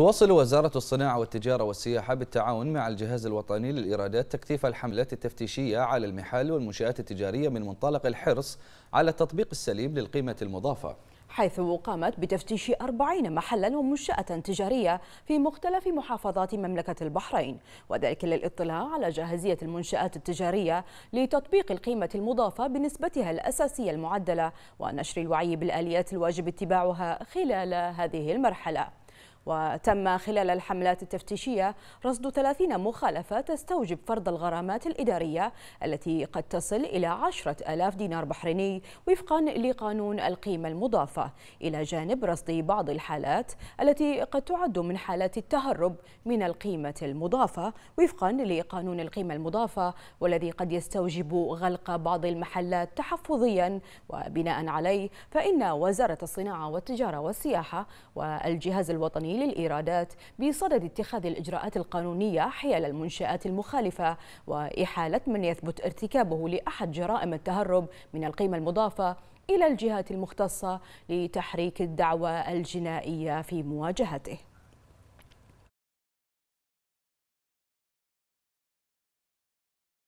تواصل وزارة الصناعة والتجارة والسياحة بالتعاون مع الجهاز الوطني للإيرادات تكثيف الحملات التفتيشية على المحال والمنشآت التجارية من منطلق الحرص على التطبيق السليم للقيمة المضافة حيث قامت بتفتيش 40 محلا ومنشأة تجارية في مختلف محافظات مملكة البحرين وذلك للاطلاع على جاهزية المنشآت التجارية لتطبيق القيمة المضافة بنسبتها الأساسية المعدلة ونشر الوعي بالآليات الواجب اتباعها خلال هذه المرحلة وتم خلال الحملات التفتيشية رصد 30 مخالفة تستوجب فرض الغرامات الإدارية التي قد تصل إلى 10 ألاف دينار بحريني وفقا لقانون القيمة المضافة إلى جانب رصد بعض الحالات التي قد تعد من حالات التهرب من القيمة المضافة وفقا لقانون القيمة المضافة والذي قد يستوجب غلق بعض المحلات تحفظيا وبناء عليه فإن وزارة الصناعة والتجارة والسياحة والجهاز الوطني القانوني للإيرادات بصدد اتخاذ الإجراءات القانونية حيال المنشآت المخالفة وإحالة من يثبت ارتكابه لأحد جرائم التهرب من القيمة المضافة إلى الجهات المختصة لتحريك الدعوة الجنائية في مواجهته